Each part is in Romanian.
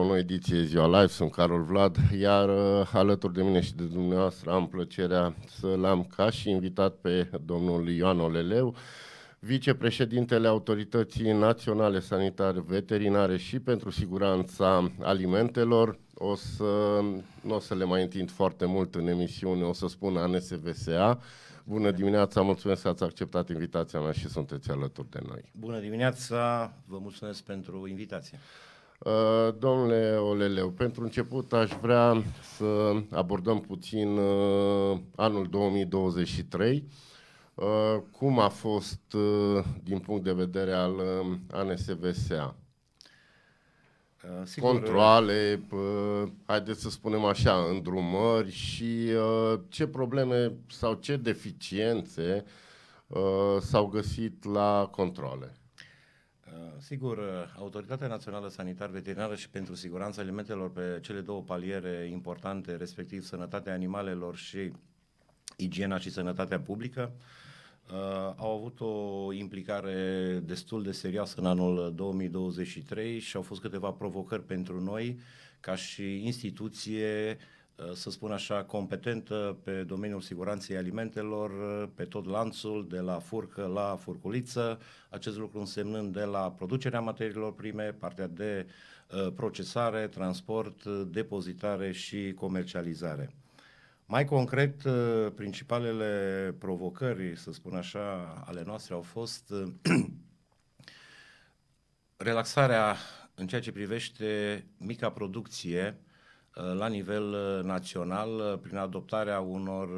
o nouă ediție Ziua Live, sunt Carol Vlad, iar uh, alături de mine și de dumneavoastră am plăcerea să l-am ca și invitat pe domnul Ioan Oleleu, vicepreședintele Autorității Naționale Sanitare Veterinare și pentru Siguranța Alimentelor. O să, nu o să le mai întind foarte mult în emisiune, o să spun ANSVSA. Bună dimineața, mulțumesc că ați acceptat invitația mea și sunteți alături de noi. Bună dimineața, vă mulțumesc pentru invitație. Uh, domnule Oleleu, pentru început aș vrea să abordăm puțin uh, anul 2023, uh, cum a fost din punct de vedere al ANSVSA. Sigur. Controle, haideți să spunem așa, îndrumări și ce probleme sau ce deficiențe s-au găsit la controle. Uh, sigur, uh, Autoritatea Națională Sanitar Veterinară și pentru siguranța alimentelor pe cele două paliere importante, respectiv sănătatea animalelor și igiena și sănătatea publică, Uh, au avut o implicare destul de serioasă în anul 2023 și au fost câteva provocări pentru noi ca și instituție uh, Eh, să spun așa, competentă pe domeniul siguranței alimentelor, eh, pe tot lanțul, de la furcă la furculiță, acest lucru însemnând de la producerea materiilor prime, partea de eh, procesare, transport, depozitare și comercializare. Mai concret, principalele provocări, să spun așa, ale noastre au fost relaxarea în ceea ce privește mica producție, Uh, la nivel uh, național uh, prin adoptarea unor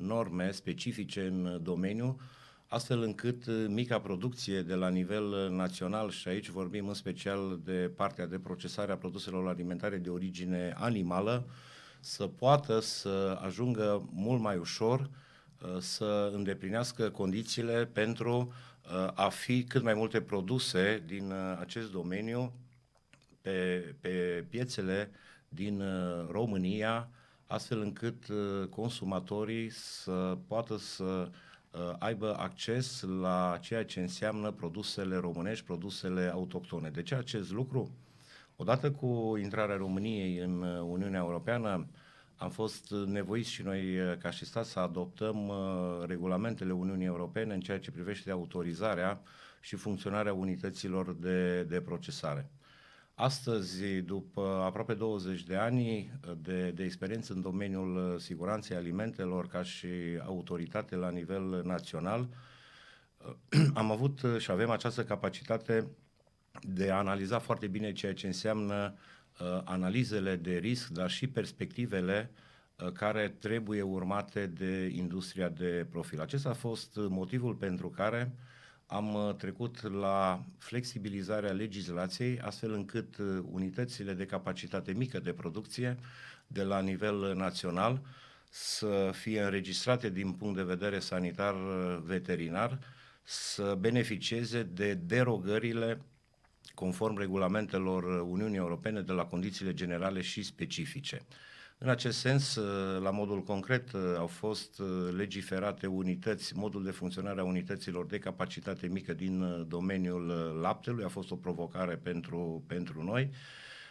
norme specifice în domeniu, astfel încât mica producție de la nivel național, și aici vorbim în special de partea de procesare a produselor alimentare de origine animală, să poată să ajungă mult mai ușor să îndeplinească condițiile pentru a fi cât mai multe produse din acest domeniu pe, pe piețele uh, din uh, România, astfel încât uh, consumatorii să poată să uh, aibă acces la ceea ce înseamnă produsele românești, produsele autohtone. De ce acest lucru? Odată cu intrarea României în Uniunea Europeană, am fost nevoiți și noi ca și stat să adoptăm regulamentele Uniunii Europene în ceea ce privește autorizarea și funcționarea unităților de, de procesare. Astăzi, după aproape 20 de ani de, de experiență în domeniul uh, siguranței alimentelor ca și autoritate la nivel național, uh, am avut uh, și avem această capacitate de a analiza foarte bine ceea ce înseamnă analizele de risc, dar și perspectivele care trebuie urmate de industria de profil. Acesta a fost motivul pentru care uh, am uh, trecut la flexibilizarea legislației, astfel încât uh, unitățile de capacitate mică de producție de la nivel național să fie înregistrate din punct de vedere sanitar uh, veterinar, să beneficieze de derogările conform regulamentelor Uniunii Europene de la condițiile generale și specifice. Uh, în acest sens, uh, la modul concret, uh, au fost uh, legiferate unități, modul de funcționare a unităților de capacitate mică din domeniul laptelui a fost o provocare pentru, pentru noi.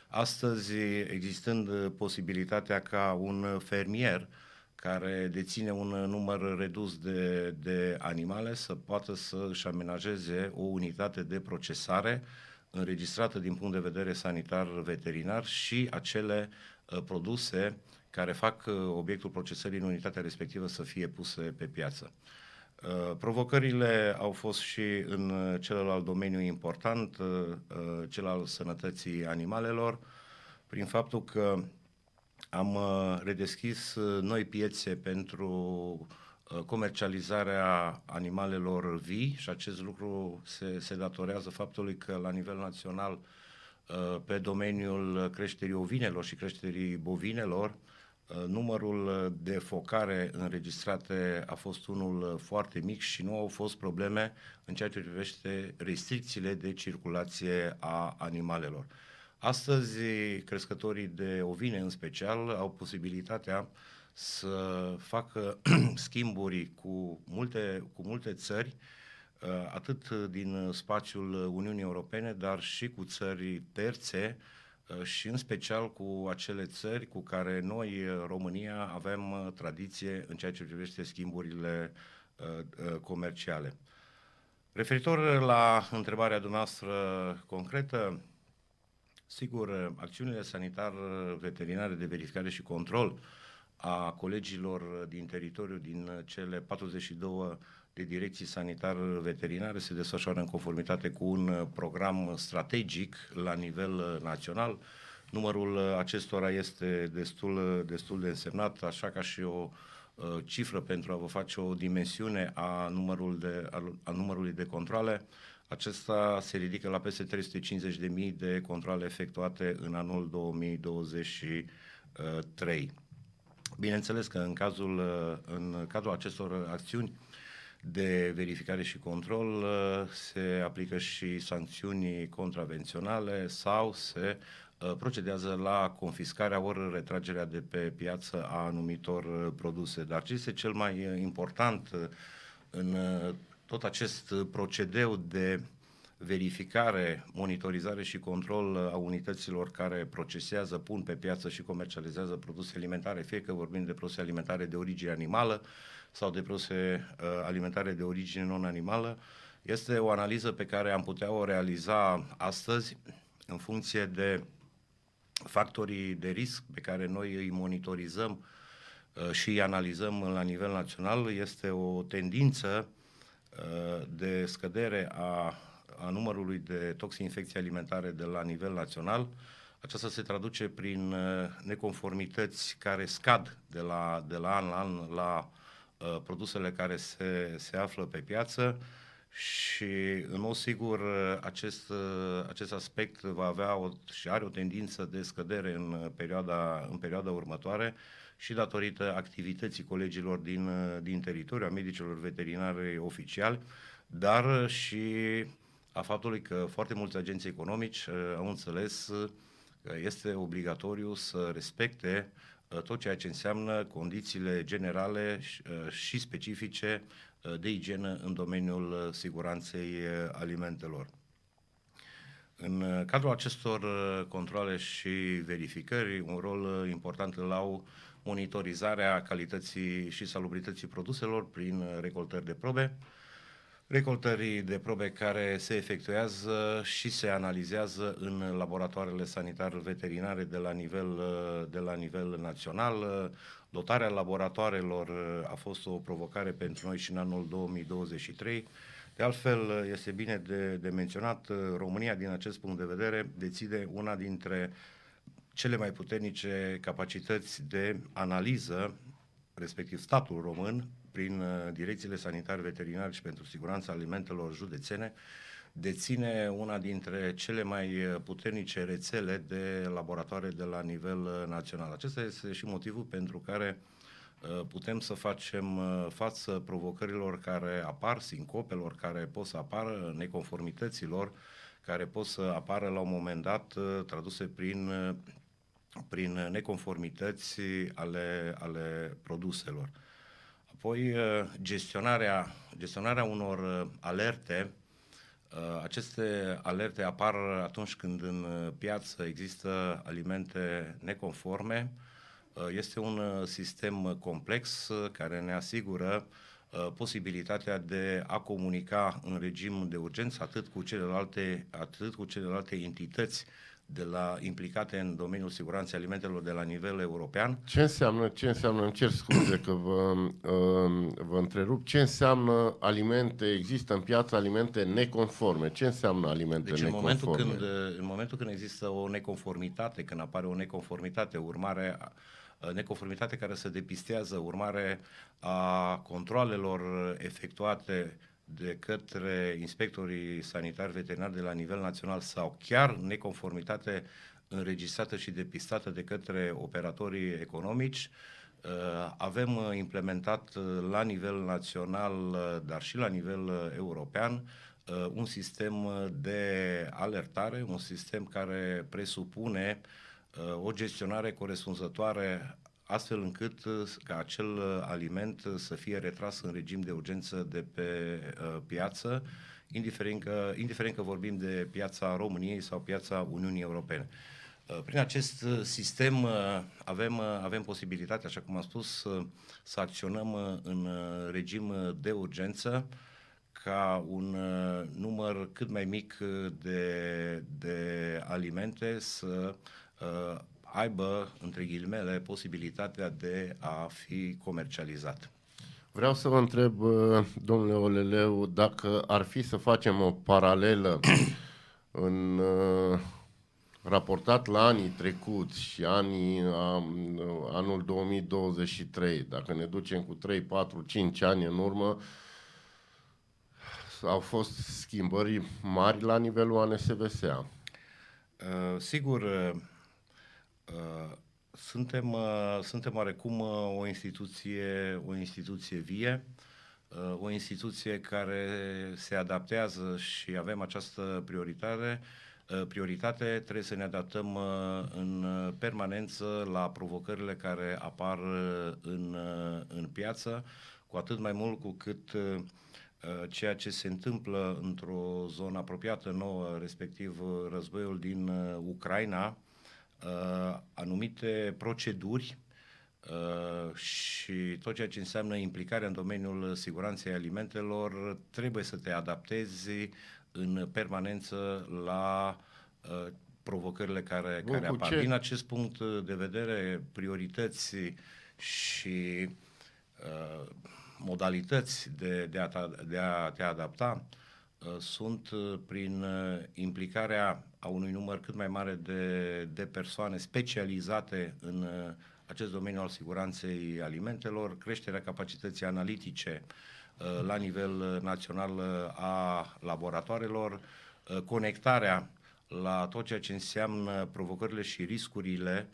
Astăzi, existând posibilitatea ca un fermier care deține un număr redus de, de animale să poată să își amenajeze o unitate de procesare înregistrată din punct de vedere sanitar veterinar și acele uh, Uh, produse care fac uh, obiectul procesării în unitatea respectivă să fie puse pe piață. Uh, provocările au fost și în celălalt domeniu important, cel al sănătății animalelor, prin faptul că am redeschis noi piețe pentru comercializarea animalelor vii și acest lucru se, se datorează faptului că la nivel național uh, Uh, pe domeniul creșterii ovinelor și creșterii bovinelor, uh, numărul de focare înregistrate a fost unul foarte mic și nu au fost probleme în ceea ce privește restricțiile de circulație a animalelor. Astăzi, crescătorii de ovine în special au posibilitatea să facă schimburi cu multe, cu multe țări uh, Uh, atât uh, din uh, spațiul Uniunii Europene, dar și cu țări terțe și în special cu acele țări cu care noi, România, avem tradiție în ceea ce privește schimburile comerciale. Referitor la întrebarea dumneavoastră concretă, sigur, acțiunile sanitar-veterinare de verificare și control a colegilor din teritoriu din cele 42 de direcții sanitar-veterinare se desfășoară în conformitate cu un uh, program strategic la nivel uh, național. Numărul uh, acestora este destul, destul de însemnat, așa ca și o cifră pentru a vă face o dimensiune a, numărul de, a numărului de controle. Acesta se ridică la peste 350.000 de controle efectuate în anul 2023. Bineînțeles că în, cazul, în cadrul acestor acțiuni de verificare și control uh, se aplică și sancțiuni contravenționale sau se uh, procedează la confiscarea ori retragerea de pe piață a anumitor uh, produse. Dar ce este cel mai important în tot acest procedeu de verificare, monitorizare și control a unităților care procesează, pun pe piață și comercializează produse alimentare, fie că vorbim de produse alimentare de origine animală, sau de produse alimentare de origine non-animală, este o analiză pe care am putea o realiza astăzi în funcție de factorii de risc pe care noi îi monitorizăm și îi analizăm la nivel național. Este o tendință de scădere a, a numărului de toxinfecții alimentare de la nivel național. Aceasta se traduce prin neconformități care scad de la, de la an la an la Uh, produsele care se, se află pe piață și, în mod sigur, uh, acest, uh, acest aspect va avea o, și are o tendință de scădere în perioada, în perioada următoare și datorită activității colegilor din, din teritoriu, a medicilor veterinari oficiali, dar și a faptului că foarte mulți agenți economici au înțeles că este obligatoriu să respecte Uh, tot ceea ce înseamnă condițiile generale uh, și specifice uh, de igienă în domeniul siguranței alimentelor. În cadrul acestor controle și verificări, un rol important îl au monitorizarea calității și salubrității produselor prin recoltări de probe, uh, recoltării de probe care se efectuează și se analizează în laboratoarele sanitar-veterinare de la nivel, de la nivel național. Dotarea laboratoarelor a fost o provocare pentru noi și în anul 2023. De altfel, este bine de, de menționat, România, din acest punct de vedere, deține una dintre cele mai puternice capacități de analiză respectiv statul român, prin uh, direcțiile sanitare, veterinare și pentru siguranța alimentelor județene, deține una dintre cele mai uh, puternice rețele de laboratoare de la nivel uh, național. Acesta este și motivul pentru care putem să facem față provocărilor care apar, sincopelor care pot să apară, neconformităților care pot să apară la un moment dat traduse prin prin neconformități ale, ale produselor. Apoi, eh, gestionarea, gestionarea unor eh, alerte. Eh, aceste alerte apar atunci când în piață există alimente neconforme. Este un sistem complex care ne asigură posibilitatea de a comunica în regim de urgență atât cu celelalte, atât cu celelalte entități uh, de la, implicate în domeniul siguranței alimentelor de la nivel european. Ce înseamnă, ce înseamnă, îmi cer scuze că vă, um, vă întrerup, ce înseamnă alimente, există în piață alimente neconforme? Ce înseamnă alimente deci, neconforme? În momentul, când, în momentul când există o neconformitate, când apare o neconformitate, urmare neconformitate care se depistează urmare a controlelor efectuate uh, de către inspectorii sanitari veterinari de la nivel național sau chiar neconformitate înregistrată și depistată de către operatorii economici. Uh, avem uh, implementat uh, la nivel național, dar și la nivel european, un sistem de alertare, un sistem care presupune o gestionare corespunzătoare astfel încât uh, ca acel uh, aliment uh, să fie retras în regim de urgență de pe piață, indiferent că, indiferent că vorbim de piața României sau piața Uniunii Europene. Prin acest sistem avem, avem posibilitatea, așa cum am spus, să acționăm în regim de urgență ca un număr cât mai mic de, de alimente să aibă, între ghilimele, posibilitatea de a fi comercializat. Vreau să vă întreb, uh, domnule Oleleu, dacă ar fi să facem o paralelă în uh, raportat la anii trecuți și anii, uh, anul 2023, dacă ne ducem cu 3, 4, 5 ani în urmă, au fost schimbări mari la nivelul ANSVSA. Sigur, suntem, uh, suntem oarecum uh, o instituție, o instituție vie, uh, o instituție care se adaptează și avem această prioritate. prioritate, trebuie să ne adaptăm în permanență la provocările care apar în, în piață, cu atât mai mult cu cât ceea ce se întâmplă într-o zonă apropiată nouă, respectiv războiul din Ucraina, uh, anumite proceduri uh, și tot ceea ce înseamnă implicarea în domeniul siguranței alimentelor, trebuie să te adaptezi în permanență la uh, provocările care, Bun, care apar. Ce? Din acest punct de vedere, priorități și uh, modalități de, de, a, ta, de a te adapta uh, sunt prin uh, implicarea a unui număr cât mai mare de, de persoane specializate în uh, acest domeniu al siguranței alimentelor, creșterea capacității analitice uh, la nivel național uh, a laboratoarelor, conectarea la tot ceea ce înseamnă provocările și riscurile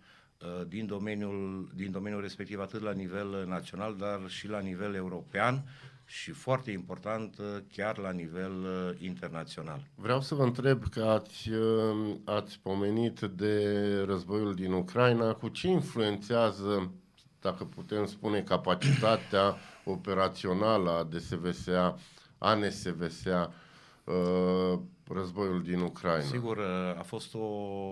din domeniul, din domeniul respectiv, atât la nivel național, dar și la nivel european, și foarte important uh, chiar la nivel uh, internațional. Vreau să vă întreb că ați, uh, ați pomenit de războiul din Ucraina, cu ce influențează, dacă putem spune, capacitatea operațională a DSVSA, a NSVSA, războiul din Ucraina. Sigur, a fost o,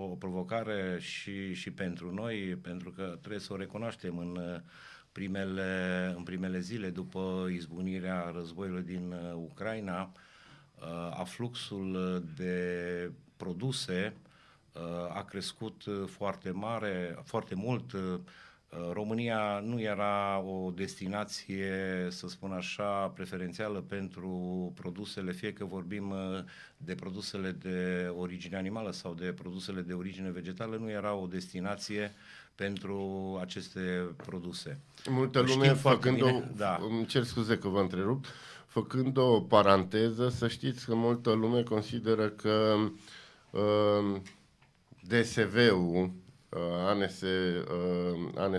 o provocare și, și pentru noi, pentru că trebuie să o recunoaștem în primele, în primele zile după izbunirea războiului din uh, Ucraina, uh, fluxul de produse uh, a crescut foarte mare, foarte mult. România nu era o destinație, să spun așa, preferențială pentru produsele, fie că vorbim de produsele de origine animală sau de produsele de origine vegetală, nu era o destinație uh, pentru aceste produse. Multă lume Știm făcând o, da. îmi cer scuze că vă întrerup, făcând o paranteză, să știți că multă lume consideră că uh, DSV-ul ANS, se, Ane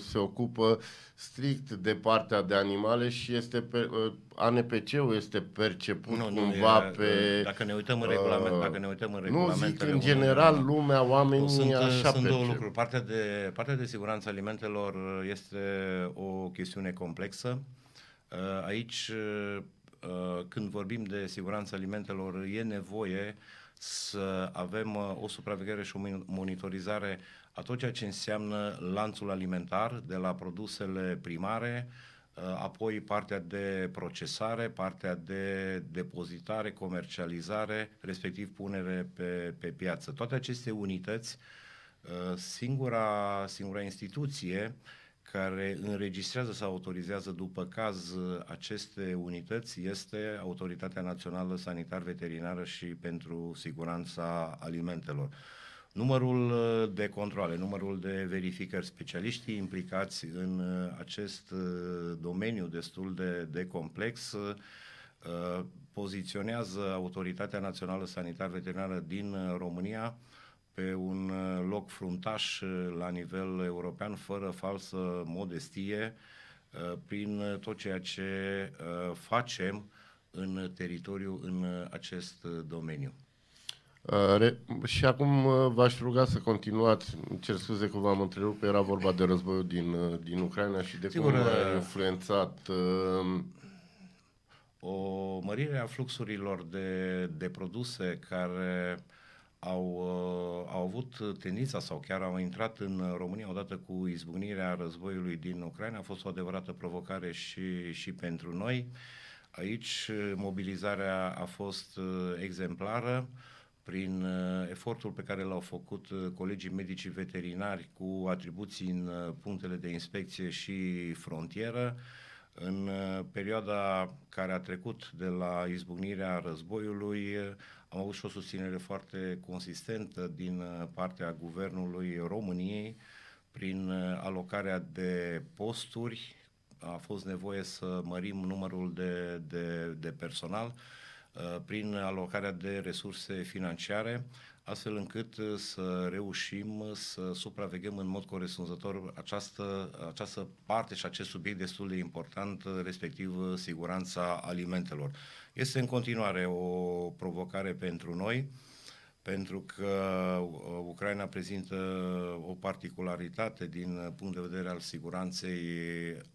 se ocupă strict de partea de animale și este pe, uh, ANPC-ul este perceput nu, nu, cumva e, pe... Uh, dacă ne uităm în regulament, uh, dacă ne uităm în regulament... Nu zic, în general, un, lumea, oamenii sunt, așa Sunt două lucruri. Partea de, partea de siguranță alimentelor este o chestiune complexă. Aici, când vorbim de siguranță alimentelor, e nevoie uh, să avem uh, o supraveghere și o monitorizare a tot ceea ce înseamnă lanțul alimentar, de la produsele primare, uh, apoi partea de procesare, partea de depozitare, comercializare, respectiv punere pe, pe piață. Toate aceste unități, uh, singura, singura instituție care înregistrează sau autorizează după caz uh, aceste unități este Autoritatea Națională Sanitar Veterinară și pentru Siguranța Alimentelor. Numărul uh, de controle, numărul de verificări, specialiștii implicați în uh, acest domeniu destul de, de complex poziționează Autoritatea Națională Sanitar Veterinară din România pe un uh, loc fruntaș uh, la nivel european, fără falsă modestie, uh, prin tot ceea ce facem în teritoriu în acest domeniu. Re- și acum v-aș ruga să continuați. Cer scuze că v-am întrerupt, era vorba de războiul din, din Ucraina și de Sigur, cum a influențat. O mărire a fluxurilor de, de produse care uh, au, uh, au avut tendința sau chiar au intrat în România odată cu izbucnirea războiului din Ucraina. A fost o adevărată provocare și, și pentru noi. Aici uh, mobilizarea a fost uh, exemplară prin uh, efortul pe care l-au făcut uh, colegii medici veterinari cu atribuții în uh, punctele de inspecție și frontieră. Uh, în uh, perioada care a trecut de la izbucnirea războiului, uh, am avut și o susținere foarte consistentă din uh, partea Guvernului României prin alocarea de posturi. A fost nevoie să mărim numărul de, de, de personal prin alocarea de resurse financiare astfel încât uh, să reușim uh, să supraveghem în mod corespunzător această, această parte și acest subiect destul de important, uh, respectiv siguranța alimentelor. Este în continuare o provocare pentru noi, pentru că Ucraina prezintă o particularitate din punct de vedere al siguranței,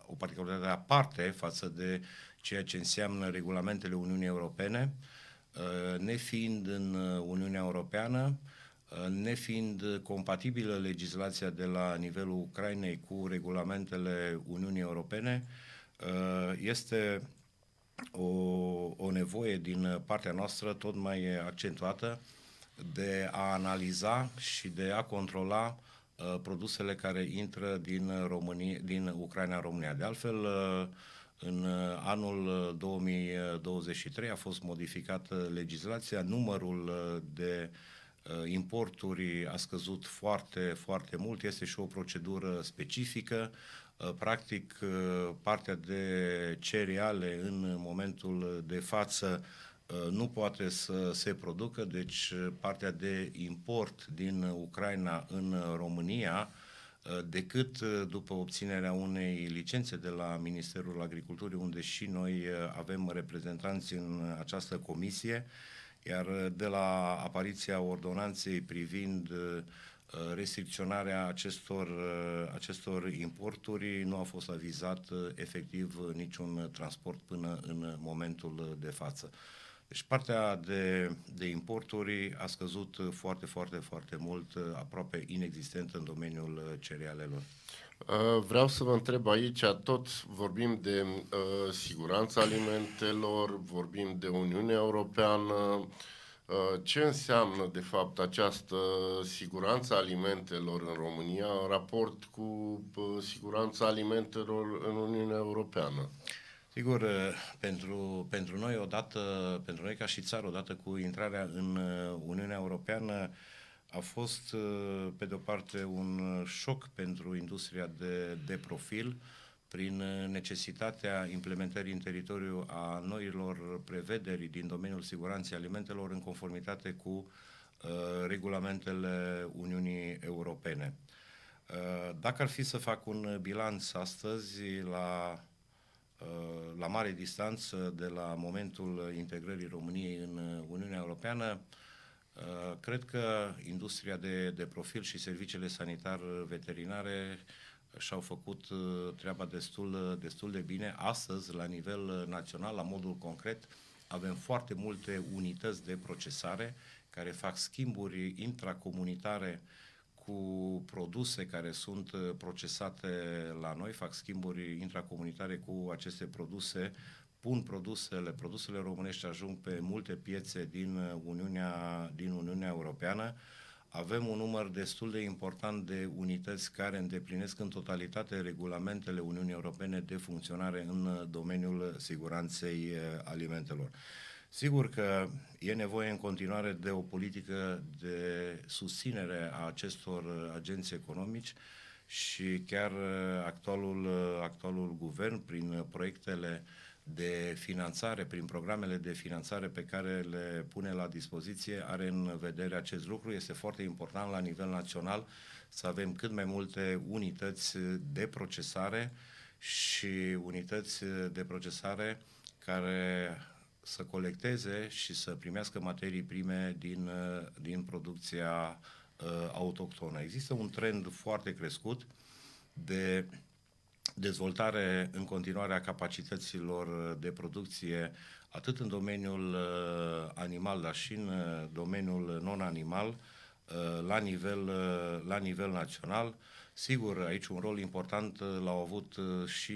o particularitate aparte față de ceea ce înseamnă regulamentele Uniunii Europene, uh, Uh, nefiind în uh, Uniunea Europeană, uh, nefiind compatibilă legislația de la nivelul Ucrainei cu regulamentele Uniunii Europene, este o, o nevoie din partea noastră tot mai accentuată de a analiza și de a controla produsele care intră din, România, din Ucraina România. De altfel, în uh, anul 2023 uh, a fost modificată legislația, numărul uh, de importuri a scăzut foarte, foarte mult, este și o procedură specifică. Practic, partea de cereale în momentul de față nu poate să se producă, deci partea de import din Ucraina în România Eh, decât eh, după obținerea unei licențe de la Ministerul Agriculturii, unde și noi eh, avem reprezentanți în această comisie, iar de la apariția ordonanței privind restricționarea acestor, acestor importuri nu a fost avizat efectiv niciun transport până în momentul de față. Deci partea de, de importuri a scăzut foarte, foarte, foarte mult, aproape inexistent în domeniul cerealelor. Uh, vreau să vă întreb aici, tot vorbim de uh, siguranța alimentelor, vorbim de Uniunea Europeană, uh, ce înseamnă, de fapt, această siguranță alimentelor în România în raport cu uh, siguranța alimentelor în Uniunea Europeană? Uh, Sigur, eh, pentru, pentru noi odată, pentru noi ca și țară, odată cu intrarea în eh, Uniunea Europeană, a fost, eh, pe de-o parte, un șoc pentru industria de, de profil, prin necesitatea implementării în teritoriu a noilor prevederi din domeniul siguranței alimentelor în conformitate cu uh, regulamentele Uniunii Europene. Uh, dacă ar fi să fac un bilanț astăzi la la mare distanță de la momentul integrării României în Uniunea Europeană, uh, cred că industria de, de profil și serviciile sanitar-veterinare și-au făcut uh, treaba destul, uh, destul de bine. Astăzi, la nivel național, la modul concret, avem foarte multe unități de procesare care fac schimburi intracomunitare uh, cu produse care sunt uh, procesate la noi, fac schimburi intracomunitare cu aceste produse, pun produsele, produsele românești ajung pe multe piețe din uh, Uniunea, din Uniunea Europeană. Avem un număr destul de important de unități care îndeplinesc în totalitate regulamentele Uniunii Europene de funcționare în uh, domeniul siguranței alimentelor. Sigur că e nevoie în continuare de o politică de susținere a acestor agenți economici și chiar uh, actualul, uh, actualul guvern, prin proiectele de finanțare, prin programele de finanțare pe care le pune la dispoziție, are în vedere acest lucru. Este foarte important la nivel național să avem cât mai multe unități de procesare și unități de procesare care să colecteze și să primească materii prime din, uh, din producția uh, autohtonă. Există un trend foarte crescut de dezvoltare în continuare a capacităților de producție atât în domeniul uh, animal, dar și în uh, domeniul non-animal, uh, la nivel, uh, la nivel național. Sigur, aici un rol important uh, l-au avut uh, și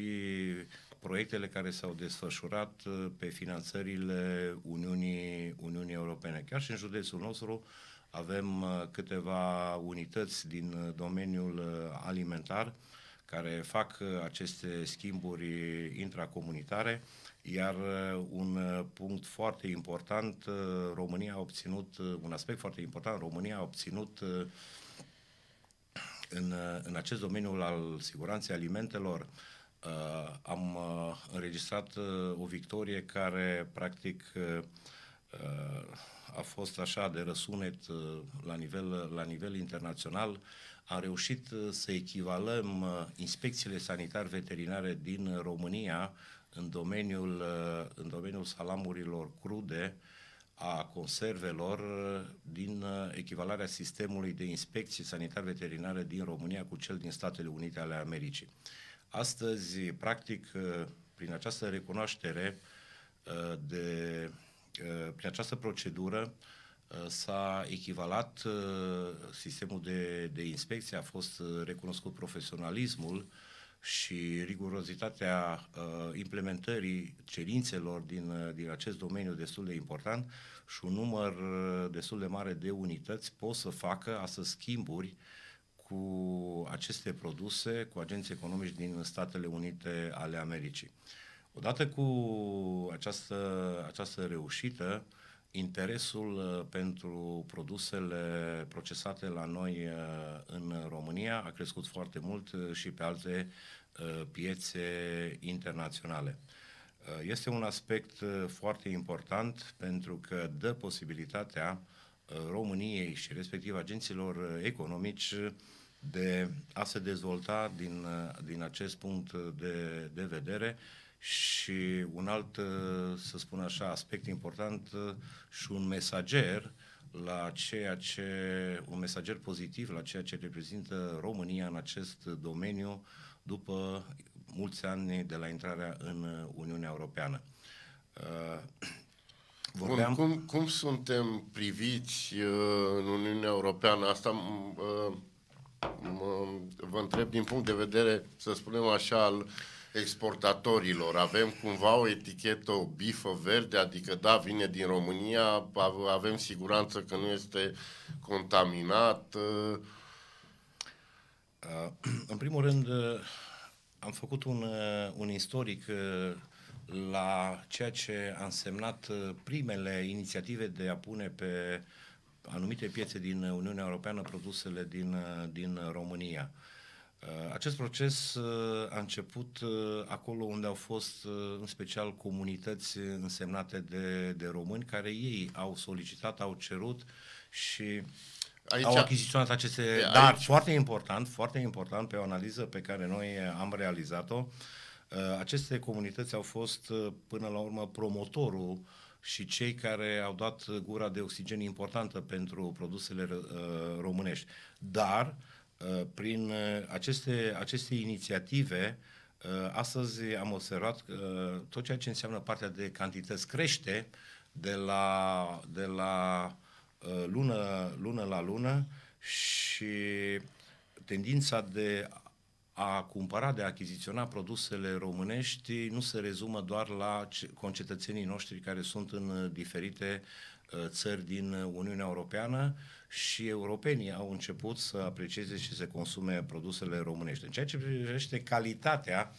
proiectele care s-au desfășurat uh, pe finanțările Uniunii, Uniunii Europene. Chiar și în județul nostru avem uh, câteva unități din uh, domeniul alimentar care fac aceste schimburi intracomunitare, iar un punct foarte important, România a obținut, un aspect foarte important, România a obținut în, în acest domeniul al siguranței alimentelor Uh, am uh, înregistrat uh, o victorie care, practic, uh, uh a fost așa de răsunet uh, la nivel, la nivel internațional. Am reușit uh, să echivalăm inspecțiile sanitar-veterinare din România în domeniul, în domeniul salamurilor crude, a conservelor din echivalarea sistemului de inspecții sanitar-veterinare din România cu cel din Statele Unite ale Americii. Uh, Astăzi, practic, ă, prin această recunoaștere ă, de, ă, prin această procedură, s-a echivalat sistemul de, de inspecție, a fost recunoscut profesionalismul și rigurozitatea implementării cerințelor din, din acest domeniu destul de important și un număr destul de mare de unități pot să facă astăzi schimburi uh, cu aceste produse cu agenții economici din Statele Unite ale Americii. Odată cu această, această reușită, interesul uh, pentru produsele procesate la noi uh, în România a crescut foarte mult uh, și pe alte piețe internaționale. Este un aspect foarte important pentru că dă posibilitatea României și respectiv agenților economici de a se dezvolta din, din acest punct de, de vedere și un alt, să spun așa, aspect important și un mesager la ceea ce, un mesager pozitiv la ceea ce reprezintă România în acest domeniu după mulți ani de la intrarea în Uniunea Europeană. Uh, vorbeam... Cum, cum, cum suntem priviți uh, în Uniunea Europeană? Asta uh, mă, vă întreb din punct de vedere, să spunem așa, al exportatorilor. Avem cumva o etichetă, o bifă verde, adică da, vine din România, avem siguranță că nu este contaminat. Ă? În primul rând, ă, am făcut un, ă, un istoric la ceea ce a însemnat primele inițiative de a pune pe anumite piețe din Uniunea Europeană produsele din, din România. Uh, acest proces uh, a început uh, acolo unde au fost în special comunități însemnate de, de români care ei au solicitat, au cerut și aici, au achiziționat aceste... Aici. Dar foarte important, foarte important pe o analiză pe care noi am realizat-o, aceste comunități au fost până la urmă promotorul uh, și cei care au dat gura de oxigen importantă pentru produsele uh, românești. Dar, uh, prin uh, aceste, aceste inițiative, astăzi am observat că tot ceea ce înseamnă partea de cantități crește de la, de la lună, lună la lună și tendința de a cumpăra, de a achiziționa produsele românești nu se rezumă doar la concetățenii noștri care sunt în uh, diferite uh, țări din uh, Uniunea Europeană și europenii au început să aprecieze și să consume produsele românești. În ceea ce privește calitatea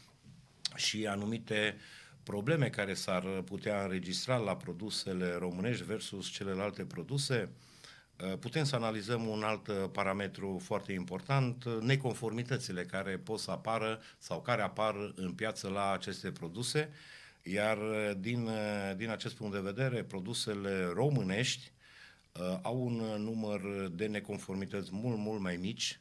și anumite probleme care s-ar putea înregistra la produsele românești versus celelalte produse, Eh, putem să analizăm un alt eh, parametru foarte important, eh, neconformitățile care pot să apară sau care apar în piață la aceste produse, iar din, din acest punct de vedere, produsele românești au un număr de neconformități mult, mult mai mici,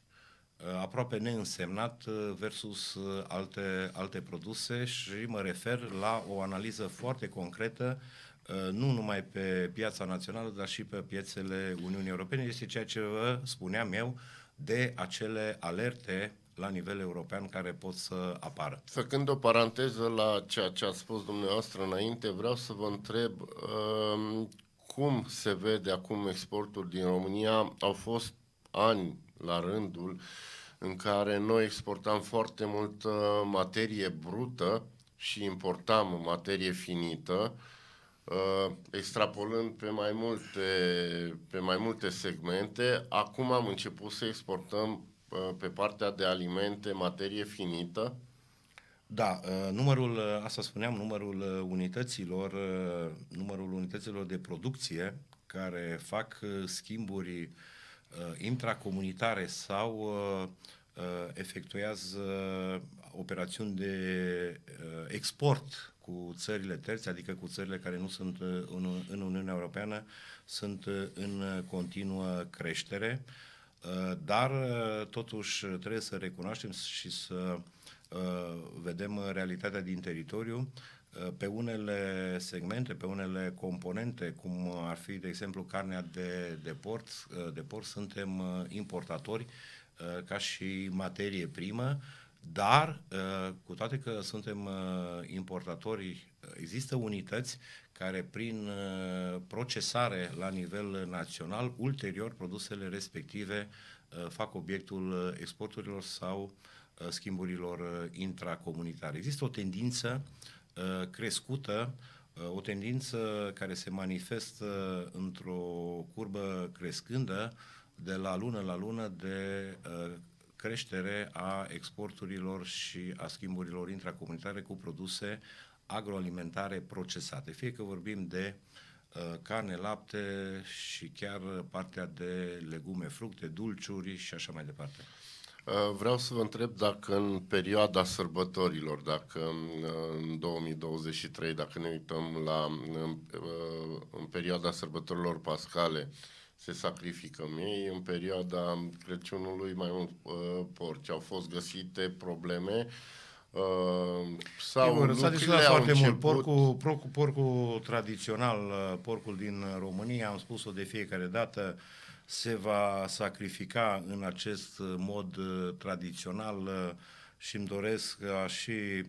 aproape neînsemnat versus alte, alte produse și mă refer la o analiză foarte concretă uh, Uh, nu numai pe piața națională, dar și pe piețele Uniunii Europene. Este ceea ce vă spuneam eu de acele alerte la nivel european care pot să apară. Făcând o paranteză la ceea ce a spus dumneavoastră înainte, vreau să vă întreb um, cum se vede acum exportul din România. Au fost ani la rândul în care noi exportam foarte mult materie brută și importam materie finită. Uh, Uh, extrapolând pe mai, multe, pe mai multe segmente. Acum am început să exportăm uh, pe partea de alimente materie finită. Da, uh, numărul, asta spuneam, numărul unităților, numărul unităților de producție care fac schimburi intracomunitare sau efectuează operațiuni de export cu țările terțe, adică cu țările care nu sunt uh, în, în Uniunea Europeană, sunt uh, în continuă creștere, uh, dar totuși trebuie să recunoaștem și să vedem realitatea din teritoriu pe unele segmente, pe unele componente, cum ar fi, de exemplu, carnea de, de, port, de port, suntem importatori ca și materie primă, dar, ă, cu toate că suntem ă, importatori, există unități care prin ă, procesare la nivel național, ulterior produsele respective fac obiectul exporturilor sau schimburilor intracomunitare. Există o tendință crescută, o tendință care se manifestă într-o curbă crescândă de la lună la lună de creștere a exporturilor și a schimburilor intracomunitare cu produse agroalimentare procesate. Fie că vorbim de uh, carne, lapte și chiar partea de legume, fructe, dulciuri și așa mai departe. Uh, vreau să vă întreb dacă în perioada sărbătorilor, dacă în 2023, uh, dacă ne uităm la în, uh, în perioada sărbătorilor pascale, uh, se sacrifică miei în perioada Crăciunului mai mult uh, porci. Au fost găsite probleme Uh, sau răsate și la foarte început... mult. Porcul, porcul, porcul tradițional, uh, porcul din România, am spus-o de fiecare dată, se va sacrifica în acest mod uh, tradițional și îmi doresc ca și uh,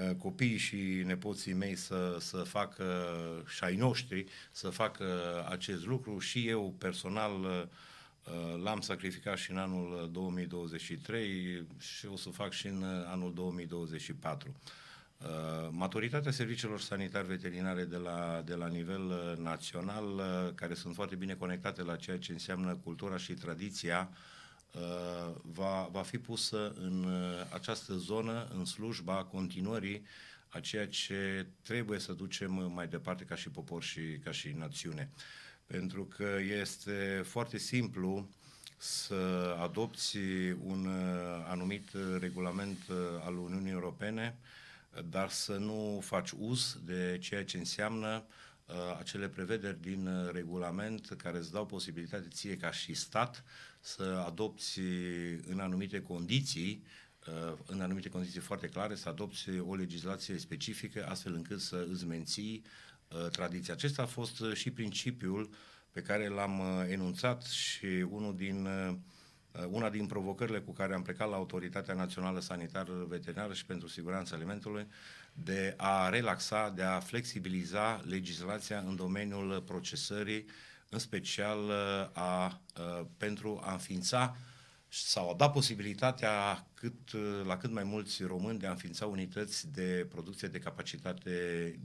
Uh, copiii și nepoții mei să, să facă și ai noștri să facă acest lucru și eu personal uh, l-am sacrificat și în anul 2023 și o să fac și în anul 2024. Uh, maturitatea serviciilor sanitari veterinare de la, de la nivel național, care sunt foarte bine conectate la ceea ce înseamnă cultura și tradiția uh, Uh, va, va fi pusă în uh, această zonă, în slujba continuării a ceea ce trebuie să ducem mai departe ca și popor și ca și națiune. Pentru că este foarte simplu să adopți un uh, anumit regulament al Uniunii Europene, dar să nu faci uz de ceea ce înseamnă acele prevederi din regulament care îți dau posibilitatea ție ca și stat să adopți în anumite condiții uh, în anumite condiții foarte clare, să adopți o legislație specifică astfel încât să îți menții uh, tradiția. Acesta a fost uh, și principiul pe care l-am enunțat și unul din, una din provocările cu care am plecat la Autoritatea Națională Sanitară Veterinară și pentru Siguranța Alimentului de a relaxa, de a flexibiliza legislația în domeniul procesării uh, în special uh, a, uh, pentru a înființa sau a da posibilitatea cât, uh, la cât mai mulți români de a înființa unități de producție de capacitate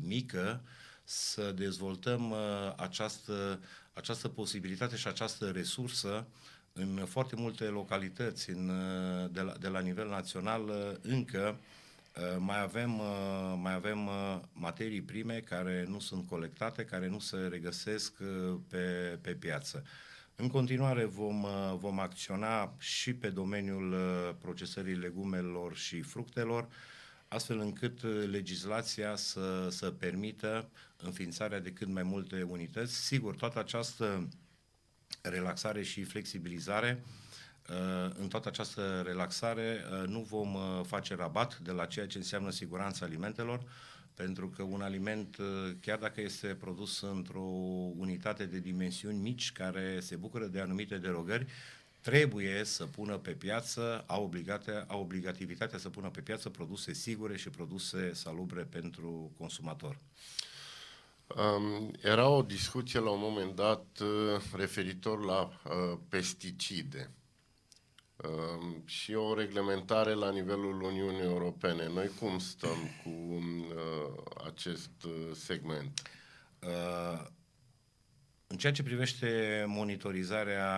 mică, să dezvoltăm această, această posibilitate și această resursă în foarte multe localități în, de, la, de la nivel național încă uh, Uh, mai avem, uh, mai avem uh, materii prime care nu sunt colectate, care nu se regăsesc pe, pe piață. În continuare vom, vom acționa și pe domeniul procesării legumelor și fructelor, astfel încât legislația să, să permită înființarea de cât mai multe unități. Sigur, toată această relaxare și flexibilizare uh, Uh, în toată această relaxare uh, nu vom uh, face rabat de la ceea ce înseamnă siguranța alimentelor, pentru că un aliment, chiar dacă este produs într-o unitate de dimensiuni mici, care se bucură de anumite derogări, trebuie să pună pe piață, a obligate, a obligativitatea să pună pe piață produse sigure și produse salubre pentru consumator. Um, era o discuție la un moment dat referitor la uh, pesticide. Ehm, și o reglementare la nivelul Uniunii Europene. Noi cum stăm cu eh, acest eh, segment? Eh, în ceea ce privește monitorizarea,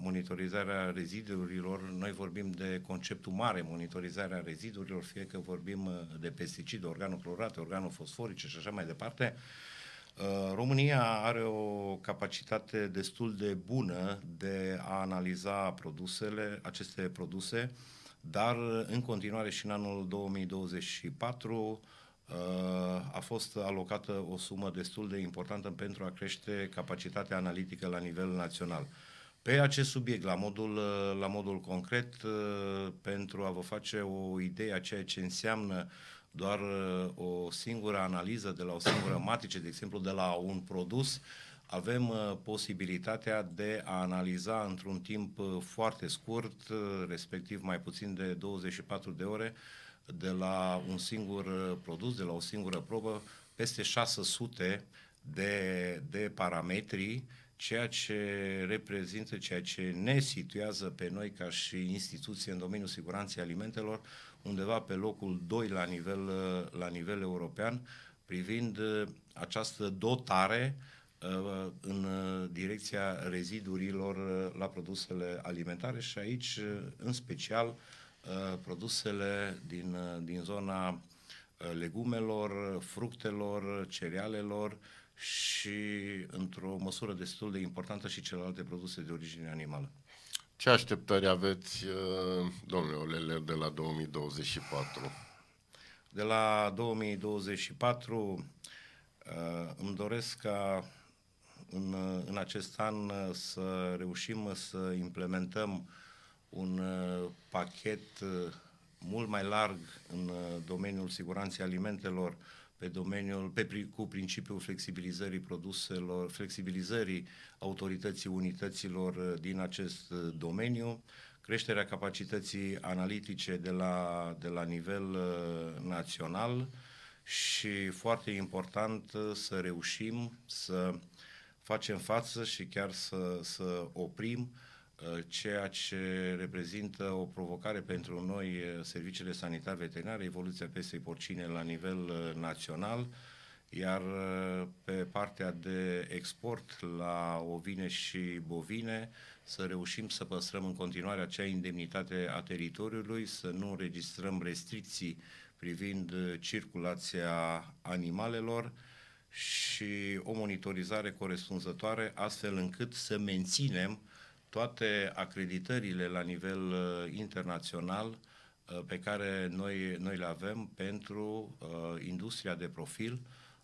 monitorizarea rezidurilor, noi vorbim de conceptul mare, monitorizarea rezidurilor, fie că vorbim de pesticide, organoflorate, organofosforice și așa mai departe. Uh, Uh, România are o capacitate destul de bună de a analiza produsele, aceste produse, dar în continuare și în anul 2024 uh, a fost alocată o sumă destul de importantă pentru a crește capacitatea analitică la nivel național. Pe acest subiect, la modul, uh, la modul concret, pentru a vă face o idee a ceea ce înseamnă doar uh, o singură analiză de la o singură matrice, de exemplu de la un produs, avem uh, posibilitatea de a analiza într-un timp uh, foarte scurt, respectiv mai puțin de 24 de ore, de la un singur produs, de la o singură probă, peste 600 de, de parametri, ceea ce reprezintă, ceea ce ne situează pe noi ca și instituție în domeniul siguranței alimentelor undeva pe locul 2 la nivel, uh, la nivel european privind uh, această dotare uh, în direcția rezidurilor la produsele alimentare și aici în special produsele din, din zona legumelor, fructelor, cerealelor și într-o măsură destul de importantă și celelalte produse de origine animală. Ce așteptări aveți, uh, domnule Oleler, de la 2024? De la 2024 uh, îmi doresc ca în, uh, în acest an să reușim să implementăm un pachet mult mai larg în domeniul siguranței alimentelor pe domeniul, pe, cu principiul flexibilizării produselor, flexibilizării autorității unităților uh, din acest uh, domeniu, creșterea capacității analitice de la, de la nivel uh, național și foarte important să reușim să facem față și chiar să, să oprim uh, Uh, ceea ce reprezintă o provocare pentru noi, uh, serviciile sanitare veterinare, evoluția pestei porcine la nivel uh, național, iar pe partea de export la ovine și bovine să reușim să păstrăm în continuare acea indemnitate a teritoriului, să nu înregistrăm restricții privind circulația animalelor și o monitorizare corespunzătoare, astfel încât să menținem toate acreditările la nivel uh, internațional uh, pe care noi, noi le avem pentru uh, industria de profil,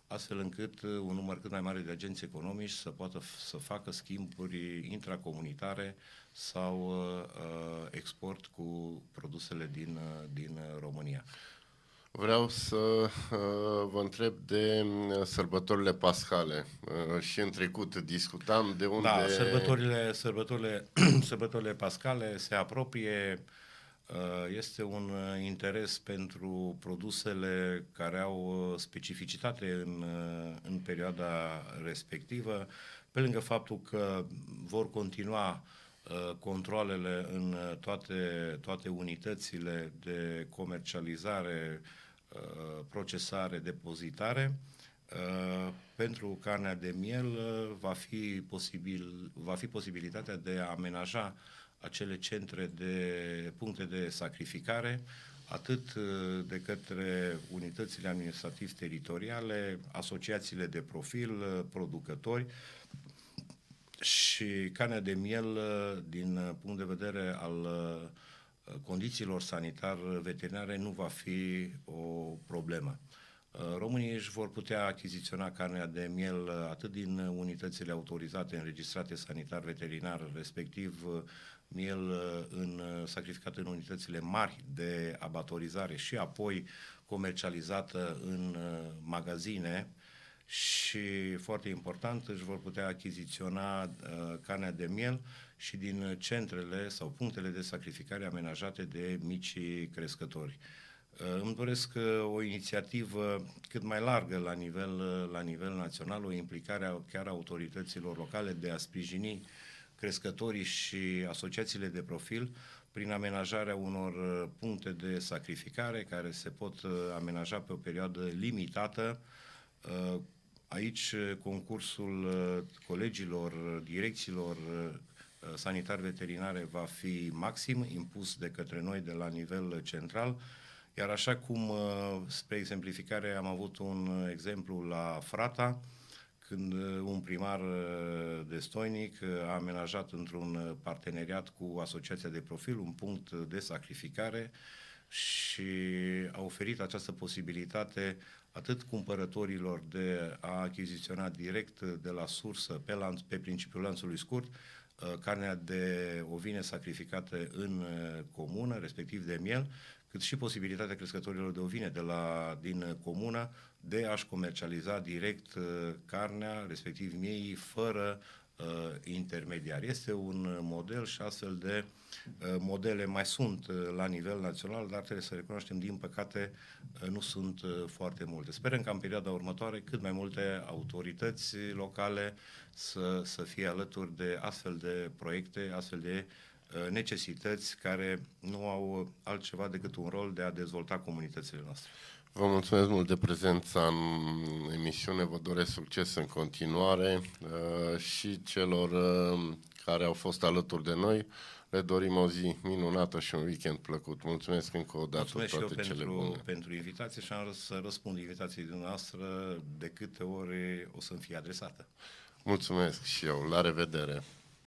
astfel încât uh, un număr cât mai mare de agenți economici să poată să facă schimburi intracomunitare sau uh, uh, export cu produsele din, uh, din România. Vreau să uh, vă întreb de uh, sărbătorile pascale. Uh, și în trecut discutam de da, unde... Da, sărbătorile, sărbătorile, sărbătorile pascale se apropie. Este un interes pentru produsele care au specificitate în, în perioada respectivă, pe lângă faptul că vor continua controlele în toate, toate unitățile de comercializare uh, Uh, procesare, depozitare. Uh, pentru carnea de miel uh, va fi, posibil, va fi posibilitatea de a amenaja acele centre de puncte de sacrificare, atât de către unitățile administrativ-teritoriale, asociațiile de profil, producători și carnea de miel din punct de vedere al condițiilor sanitar-veterinare nu va fi o problemă. Uh, românii își vor putea achiziționa carnea de miel uh, atât din unitățile autorizate înregistrate sanitar-veterinar, respectiv uh, miel în, sacrificat în unitățile mari de abatorizare și apoi comercializată în magazine și foarte important își vor putea achiziționa uh, carnea de miel și din centrele sau punctele de sacrificare amenajate de micii crescători. Uh, îmi doresc uh, o inițiativă cât mai largă la nivel, uh, la nivel național, o implicare a chiar a autorităților locale de a sprijini crescătorii și asociațiile de profil prin amenajarea unor uh, puncte de sacrificare care se pot uh, amenaja pe o perioadă limitată uh, Aici eh, concursul eh, colegilor, direcțiilor eh, sanitar-veterinare va fi maxim impus de către noi de la nivel central, iar așa cum, spre exemplificare, am avut un exemplu la Frata, când un primar destoinic a amenajat într-un parteneriat cu Asociația de Profil un punct de sacrificare și a oferit această posibilitate atât cumpărătorilor de a achiziționa direct uh, de la sursă pe, lanț, pe principiul lanțului scurt uh, carnea de ovine sacrificată în uh, comună, respectiv de miel, cât și posibilitatea crescătorilor de ovine de la, din comună de a-și comercializa direct carnea, respectiv miei, fără Uh, intermediar. Este un model și astfel de uh, modele mai sunt uh, la nivel național, dar trebuie să recunoaștem, din păcate, nu sunt foarte multe. Sperăm că în perioada următoare cât mai multe autorități locale să, să fie alături de astfel de proiecte, astfel de necesități care nu au altceva decât un rol de a dezvolta comunitățile noastre. Vă mulțumesc mult de prezența în emisiune, vă doresc succes în continuare uh, și celor uh, care au fost alături de noi. Le dorim o zi minunată și un weekend plăcut. Mulțumesc încă o dată Mulțumesc toate și eu cele pentru, bune. pentru invitație și am răs, să răspund invitației dumneavoastră de câte ori o să-mi fie adresată. Mulțumesc și eu. La revedere!